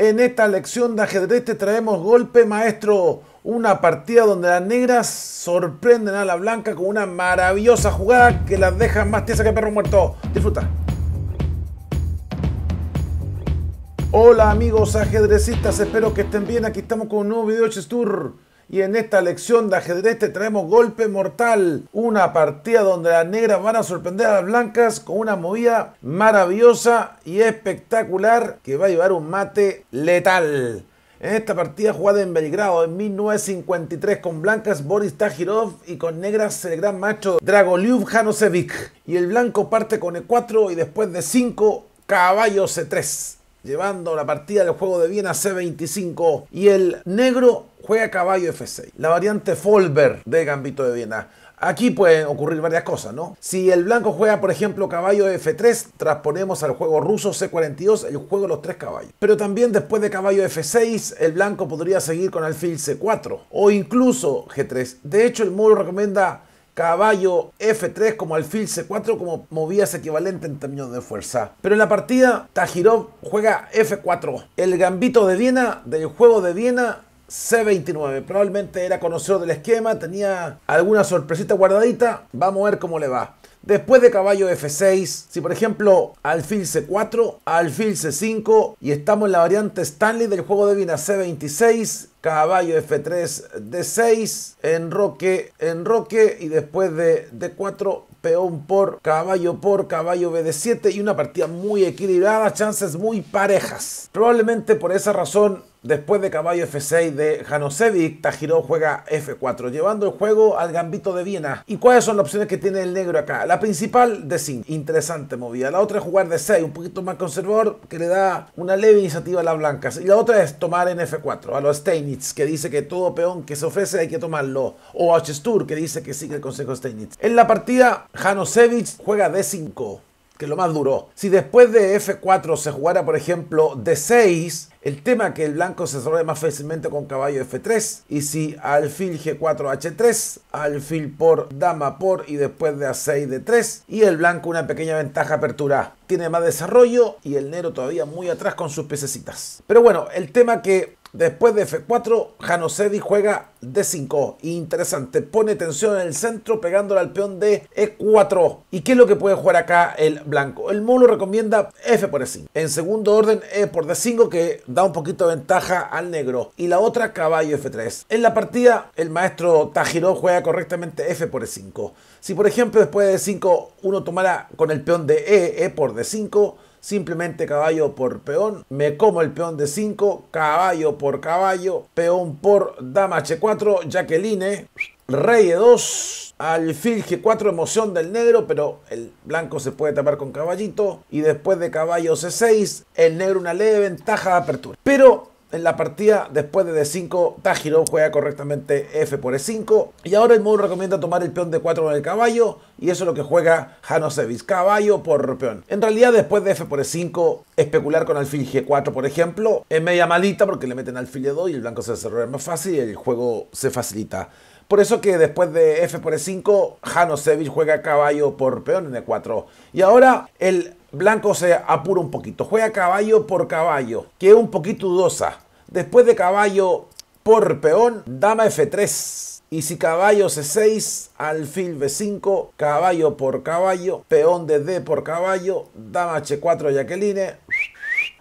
En esta lección de ajedrez te traemos golpe maestro, una partida donde las negras sorprenden a la blanca con una maravillosa jugada que las deja más tiesa que perro muerto. Disfruta. Hola amigos ajedrecistas, espero que estén bien. Aquí estamos con un nuevo video de Chess Tour. Y en esta lección de ajedrez te traemos golpe mortal. Una partida donde las negras van a sorprender a las blancas con una movida maravillosa y espectacular que va a llevar un mate letal. En esta partida jugada en Belgrado en 1953 con blancas Boris Tajirov y con negras el gran macho Dragoliub Janosevic. Y el blanco parte con E4 y después de 5 caballo C3 llevando la partida del juego de Viena C25 y el negro juega caballo F6, la variante Folber de Gambito de Viena. Aquí pueden ocurrir varias cosas, ¿no? Si el blanco juega, por ejemplo, caballo F3, transponemos al juego ruso C42 el juego de los tres caballos. Pero también después de caballo F6, el blanco podría seguir con alfil C4 o incluso G3. De hecho, el módulo recomienda caballo F3 como alfil C4 como movidas equivalente en términos de fuerza. Pero en la partida, Tajirov juega F4. El gambito de Viena, del juego de Viena, C29. Probablemente era conocedor del esquema, tenía alguna sorpresita guardadita. Vamos a ver cómo le va. Después de caballo F6, si por ejemplo alfil C4, alfil C5 y estamos en la variante Stanley del juego de Vina C26, caballo F3, D6, enroque, enroque y después de D4 peón por caballo por caballo BD7 y una partida muy equilibrada, chances muy parejas. Probablemente por esa razón Después de caballo F6 de Janosevic, Tajiro juega F4, llevando el juego al gambito de Viena. ¿Y cuáles son las opciones que tiene el negro acá? La principal d 5, interesante movida. La otra es jugar d 6, un poquito más conservador, que le da una leve iniciativa a las blancas. Y la otra es tomar en F4, a los Steinitz, que dice que todo peón que se ofrece hay que tomarlo. O a Chestur, que dice que sigue el consejo Steinitz. En la partida, Janosevic juega D5 que lo más duro. Si después de F4 se jugara, por ejemplo, D6, el tema es que el blanco se desarrolla más fácilmente con caballo F3. Y si alfil G4 H3, alfil por dama por y después de A6 D3. Y el blanco una pequeña ventaja apertura. Tiene más desarrollo y el negro todavía muy atrás con sus piececitas. Pero bueno, el tema que Después de F4, Janosedi juega D5. Interesante, pone tensión en el centro pegándole al peón de E4. ¿Y qué es lo que puede jugar acá el blanco? El molo recomienda F por E5. En segundo orden, E por D5 que da un poquito de ventaja al negro. Y la otra, caballo F3. En la partida, el maestro Tajiro juega correctamente F por E5. Si por ejemplo después de D5 uno tomara con el peón de E, E por D5, simplemente caballo por peón. Me como el peón de 5, caballo por caballo, peón por dama h4, Jacqueline, rey e2, alfil g4, emoción del negro, pero el blanco se puede tapar con caballito. Y después de caballo c6, el negro una leve ventaja de apertura. Pero en la partida, después de D5, Tajiro juega correctamente F por E5. Y ahora el mod recomienda tomar el peón de 4 con el caballo. Y eso es lo que juega Sevis, caballo por peón. En realidad, después de F por E5, especular con alfil G4, por ejemplo, es media malita porque le meten alfil E2 y el blanco se desarrolla más fácil y el juego se facilita. Por eso que después de F por E5, Hanosevich juega caballo por peón en E4. Y ahora el Blanco se apura un poquito, juega caballo por caballo, que es un poquito dudosa. Después de caballo por peón, dama F3. Y si caballo C6, alfil B5, caballo por caballo, peón de D por caballo, dama H4 Jacqueline,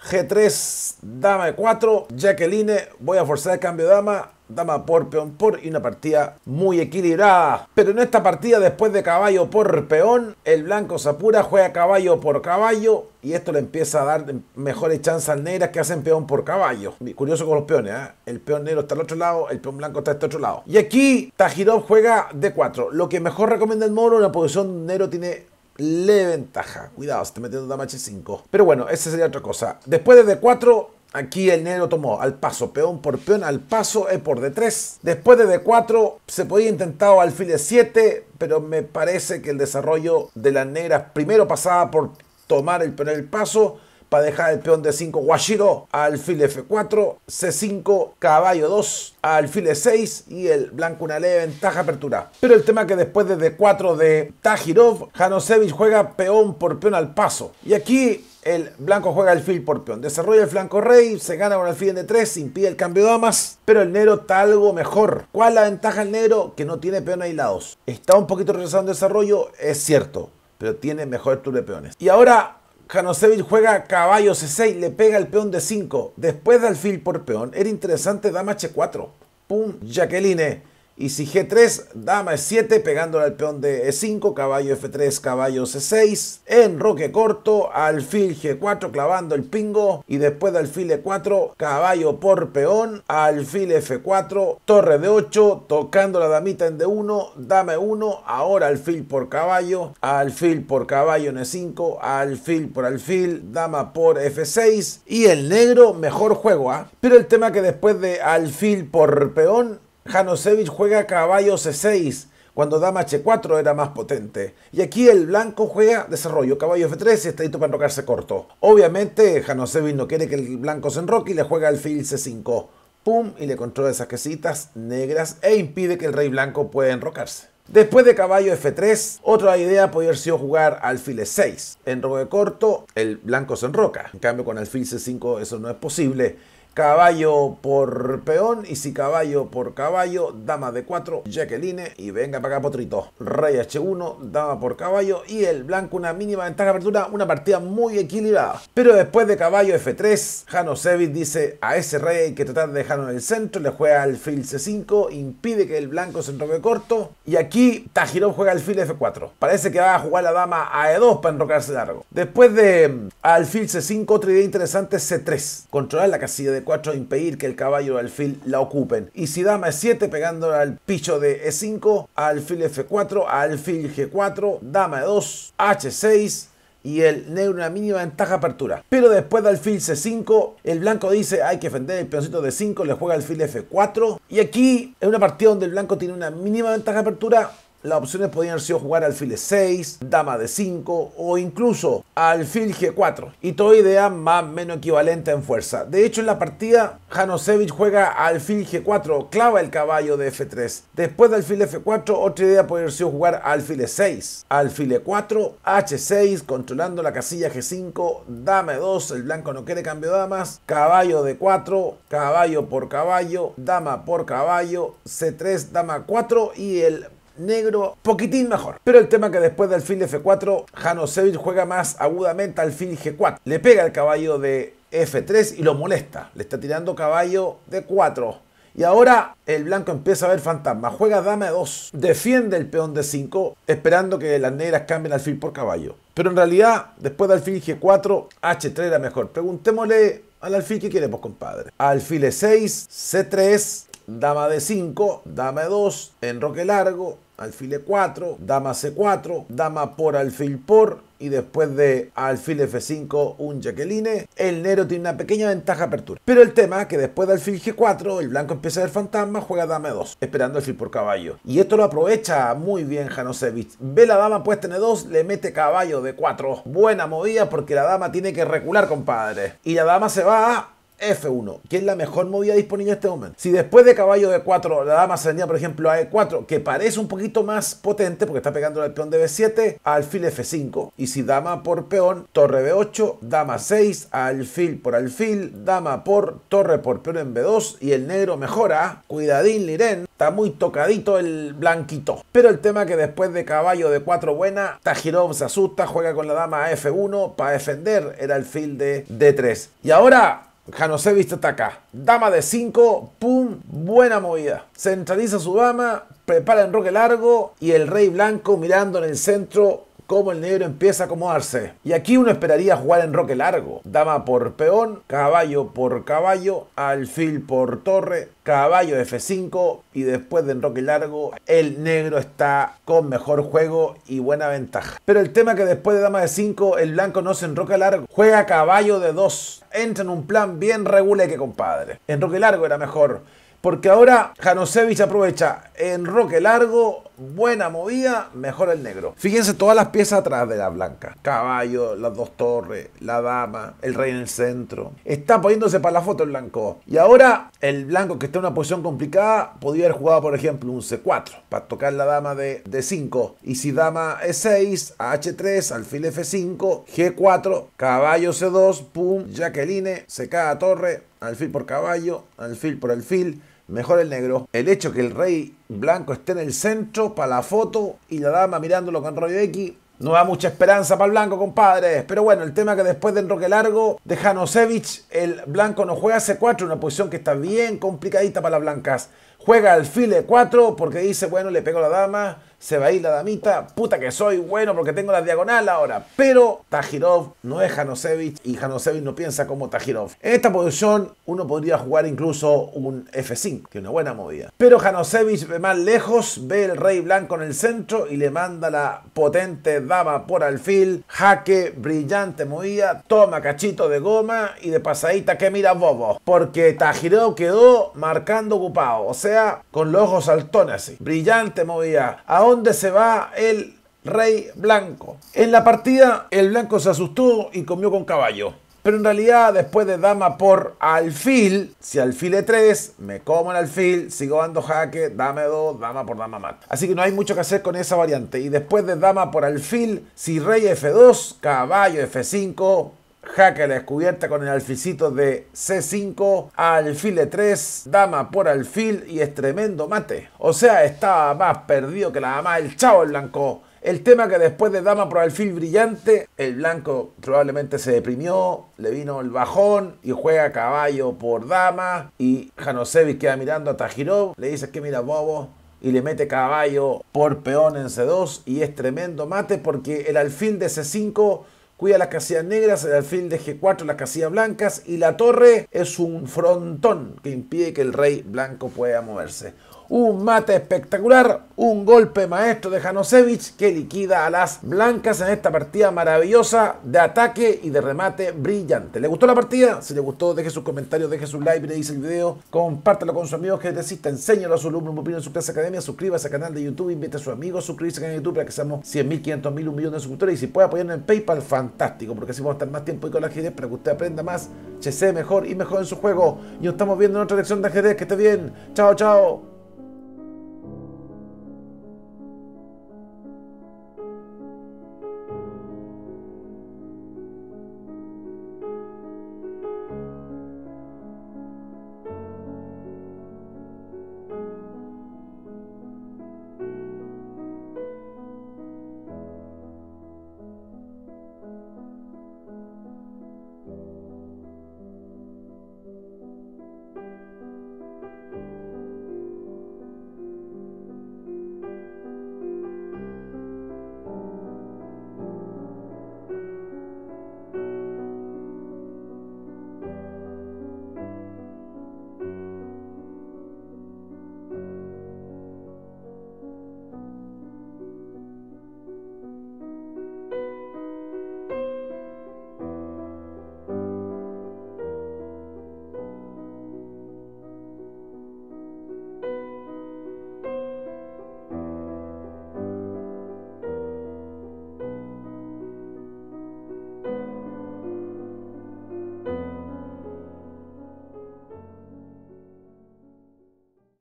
G3, dama E4, Jacqueline, voy a forzar el cambio de dama, Dama por peón por y una partida muy equilibrada. Pero en esta partida después de caballo por peón, el blanco se apura, juega caballo por caballo y esto le empieza a dar mejores chances negras que hacen peón por caballo. Curioso con los peones, ¿eh? El peón negro está al otro lado, el peón blanco está este otro lado. Y aquí Tajirov juega D4. Lo que mejor recomienda el moro, la posición negro tiene le ventaja. Cuidado, se está metiendo dama H5. Pero bueno, esa sería otra cosa. Después de D4, Aquí el negro tomó al paso, peón por peón, al paso, e por d 3. Después de D4 se podía intentar alfil e 7, pero me parece que el desarrollo de las negras primero pasaba por tomar el peón el paso, para dejar el peón de 5 Washiro, alfil F4, C5, caballo 2, alfil E6 y el blanco una leve ventaja apertura. Pero el tema es que después de D4 de Tajirov, Hanosevich juega peón por peón al paso. Y aquí el blanco juega alfil por peón. Desarrolla el flanco rey, se gana con alfil en D3, impide el cambio de damas, pero el negro está algo mejor. ¿Cuál es la ventaja del negro? Que no tiene peón aislados. Está un poquito retrasado en desarrollo, es cierto, pero tiene mejor tour de peones. Y ahora Janosevich juega caballo C6, le pega el peón de 5 Después de alfil por peón, era interesante dama H4. ¡Pum! Jacqueline y si G3, dama E7, pegándole al peón de E5, caballo F3, caballo C6. roque corto, alfil G4, clavando el pingo. Y después de alfil E4, caballo por peón, alfil F4, torre de 8, tocando la damita en D1, dama E1. Ahora alfil por caballo, alfil por caballo en E5, alfil por alfil, dama por F6. Y el negro, mejor juego, ¿ah? Pero el tema que después de alfil por peón, Janosevic juega caballo C6, cuando dama H4 era más potente. Y aquí el blanco juega desarrollo, caballo F3 y está listo para enrocarse corto. Obviamente Janosevic no quiere que el blanco se enroque y le juega alfil C5. Pum, y le controla esas quesitas negras e impide que el rey blanco pueda enrocarse. Después de caballo F3, otra idea podría haber sido jugar alfil E6. Enroque corto, el blanco se enroca. En cambio con alfil C5 eso no es posible caballo por peón y si caballo por caballo, dama de 4, Jacqueline y venga para acá potrito. Rey H1, dama por caballo y el blanco una mínima ventaja de apertura, una partida muy equilibrada. Pero después de caballo F3, Sevis dice a ese rey que tratar de dejarlo en el centro, le juega al fil C5, impide que el blanco se enroque corto y aquí Tajirov juega alfil F4. Parece que va a jugar la dama a E2 para enrocarse largo. Después de mm, alfil C5, otra idea interesante C3, controlar la casilla de impedir que el caballo alfil la ocupen. Y si dama E7 pegando al picho de E5, alfil F4, alfil G4, dama E2, H6 y el negro una mínima ventaja apertura. Pero después de alfil C5, el blanco dice hay que defender el peoncito de 5, le juega alfil F4. Y aquí es una partida donde el blanco tiene una mínima ventaja apertura, las opciones podían haber sido jugar alfil 6, dama de 5 o incluso alfil G4. Y toda idea más o menos equivalente en fuerza. De hecho, en la partida, Janosevich juega alfil G4, clava el caballo de F3. Después de alfil F4, otra idea podría haber sido jugar alfil 6, e alfil E4, H6, controlando la casilla G5, dama 2, e el blanco no quiere cambio de damas, caballo de 4, caballo por caballo, dama por caballo, C3, dama 4 y el negro, poquitín mejor. Pero el tema que después de alfil F4, Seville juega más agudamente alfil G4. Le pega el caballo de F3 y lo molesta. Le está tirando caballo de 4. Y ahora el blanco empieza a ver fantasma. Juega dama de 2. Defiende el peón de 5, esperando que las negras cambien alfil por caballo. Pero en realidad, después del alfil G4, H3 era mejor. Preguntémosle al alfil que queremos, pues, compadre. Alfil E6, C3, dama de 5, dama de 2, enroque largo, alfil e4, dama c4, dama por alfil por y después de alfil f5 un jaqueline, el negro tiene una pequeña ventaja apertura. Pero el tema es que después de alfil g4, el blanco empieza a fantasma, juega dama 2, e esperando alfil por caballo. Y esto lo aprovecha muy bien Janosevich. Ve la dama puesta en e2, le mete caballo de 4. Buena movida porque la dama tiene que recular, compadre. Y la dama se va F1, que es la mejor movida disponible en este momento. Si después de caballo de 4 la dama ascendía, por ejemplo, a E4, que parece un poquito más potente porque está pegando al peón de B7, alfil F5. Y si dama por peón, torre B8, dama 6, alfil por alfil, dama por torre por peón en B2 y el negro mejora. Cuidadín, Liren. Está muy tocadito el blanquito. Pero el tema que después de caballo de 4 buena, Tajirov se asusta, juega con la dama F1 para defender el alfil de D3. Y ahora hasta acá. Dama de 5, pum, buena movida. Centraliza su dama, prepara en roque largo y el rey blanco mirando en el centro como el negro empieza a acomodarse. Y aquí uno esperaría jugar en roque largo. Dama por peón, caballo por caballo, alfil por torre, caballo F5 y después de enroque largo el negro está con mejor juego y buena ventaja. Pero el tema es que después de dama de 5 el blanco no se enroque largo, juega caballo de 2. Entra en un plan bien que compadre. Enroque largo era mejor. Porque ahora Janosevich aprovecha enroque largo, buena movida, mejor el negro. Fíjense todas las piezas atrás de la blanca. Caballo, las dos torres, la dama, el rey en el centro. Está poniéndose para la foto el blanco. Y ahora el blanco que está en una posición complicada podría haber jugado por ejemplo un C4 para tocar la dama de, de 5. Y si dama E6, H3, alfil F5, G4, caballo C2, pum, Jacqueline, se cae a torre, alfil por caballo, alfil por el alfil. Mejor el negro. El hecho que el rey blanco esté en el centro para la foto y la dama mirándolo con rollo X no da mucha esperanza para el blanco, compadre. Pero bueno, el tema que después de enroque largo de Janosevich, el blanco no juega C4, una posición que está bien complicadita para las blancas. Juega alfil e 4 porque dice, bueno, le pego la dama, se va a ir la damita, puta que soy bueno porque tengo la diagonal ahora. Pero Tajirov no es Janosevich y Janosevich no piensa como Tajirov. En esta posición uno podría jugar incluso un F5, que es una buena movida. Pero Janosevich ve más lejos, ve el rey blanco en el centro y le manda la potente dama por alfil. Jaque, brillante movida, toma cachito de goma y de pasadita que mira Bobo. Porque Tajirov quedó marcando ocupado, o sea, con los ojos saltones así. Brillante movía ¿A dónde se va el rey blanco? En la partida el blanco se asustó y comió con caballo. Pero en realidad después de dama por alfil, si alfil E3, me como el alfil, sigo dando jaque, dame 2, dama por dama mata. Así que no hay mucho que hacer con esa variante. Y después de dama por alfil, si rey F2, caballo F5, Hacker la descubierta con el alficito de C5, alfil E3, dama por alfil y es tremendo mate. O sea, estaba más perdido que la dama del chavo el blanco. El tema que después de dama por alfil brillante, el blanco probablemente se deprimió, le vino el bajón y juega caballo por dama. Y Janosevic queda mirando a Tajirov, le dice que mira bobo, y le mete caballo por peón en C2 y es tremendo mate porque el alfil de C5 Cuida las casillas negras, el alfil de G4 las casillas blancas y la torre es un frontón que impide que el rey blanco pueda moverse un mate espectacular, un golpe maestro de Janosevic que liquida a las blancas en esta partida maravillosa de ataque y de remate brillante. ¿Le gustó la partida? Si le gustó, deje sus comentarios, deje su like, dice el video, compártelo con su amigo que necesita, enséñalo a su un opinen en su clase academia, suscríbase al canal de YouTube, invite a su amigos, suscríbase al canal de YouTube para que seamos 100.000, 500.000, un millón de suscriptores y si puede apoyarnos en PayPal, fantástico, porque así vamos a estar más tiempo y con la ajedrez para que usted aprenda más, se, mejor y mejor en su juego. Y nos estamos viendo en otra lección de ajedrez, que esté bien. Chao, chao.